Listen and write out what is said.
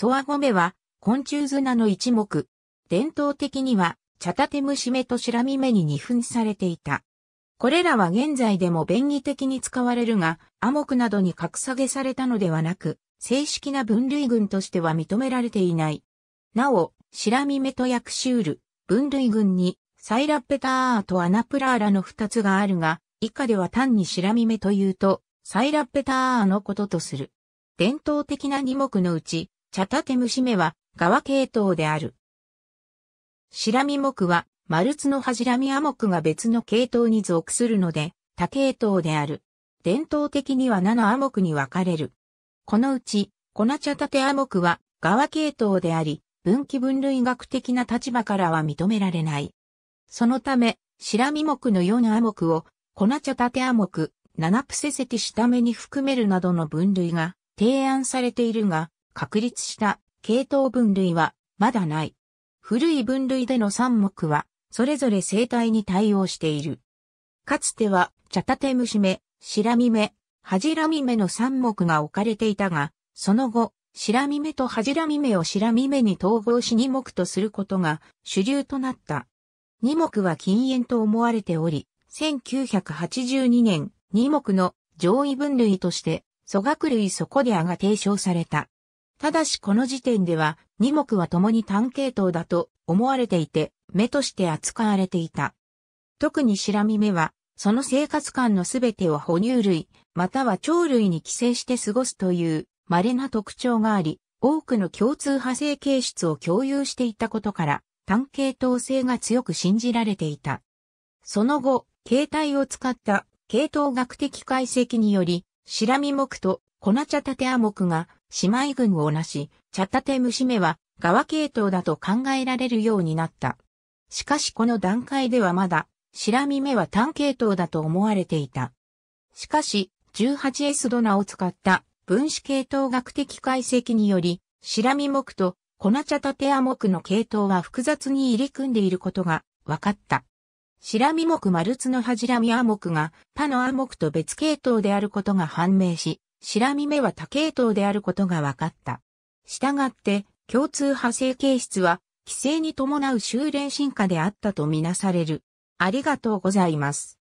ソアゴメは昆虫砂の一目。伝統的には、チャタテムシメとシラミメに二分されていた。これらは現在でも便宜的に使われるが、アモクなどに格下げされたのではなく、正式な分類群としては認められていない。なお、シラミメとクシュール、分類群に、サイラペターとアナプラーラの二つがあるが、以下では単にシラミメというと、サイラペターのこととする。伝統的な二目のうち、チャタテムシメは、側系統である。シラミ目は、マルツのハジラミア目が別の系統に属するので、多系統である。伝統的には7ア目に分かれる。このうち、コナチャタテア目は、側系統であり、分岐分類学的な立場からは認められない。そのため、シラミ目の4ア目を、コナチャタテア目、7プセセティ下目に含めるなどの分類が提案されているが、確立した系統分類はまだない。古い分類での三目は、それぞれ生態に対応している。かつては、チャタテムシメ、シラミメ、ハジラミメの三目が置かれていたが、その後、シラミメとハジラミメをシラミメに統合し二目とすることが主流となった。二目は禁煙と思われており、1982年、二目の上位分類として、蘇学類そこでアが提唱された。ただしこの時点では、二目は共に単系統だと思われていて、目として扱われていた。特に白身目は、その生活感のすべてを哺乳類、または鳥類に寄生して過ごすという稀な特徴があり、多くの共通派生形質を共有していたことから、単系統性が強く信じられていた。その後、形態を使った系統学的解析により、白身目と粉茶縦てア目が姉妹群をなし、チャタテメは側系統だと考えられるようになった。しかしこの段階ではまだ、ラミメは単系統だと思われていた。しかし、18S ドナを使った分子系統学的解析により、白見目とチャタテア目の系統は複雑に入り組んでいることが分かった。白見目ルツのはじらみア目が他のア目と別系統であることが判明し、白見目は多系統であることが分かった。したがって、共通派生形質は、規制に伴う修練進化であったとみなされる。ありがとうございます。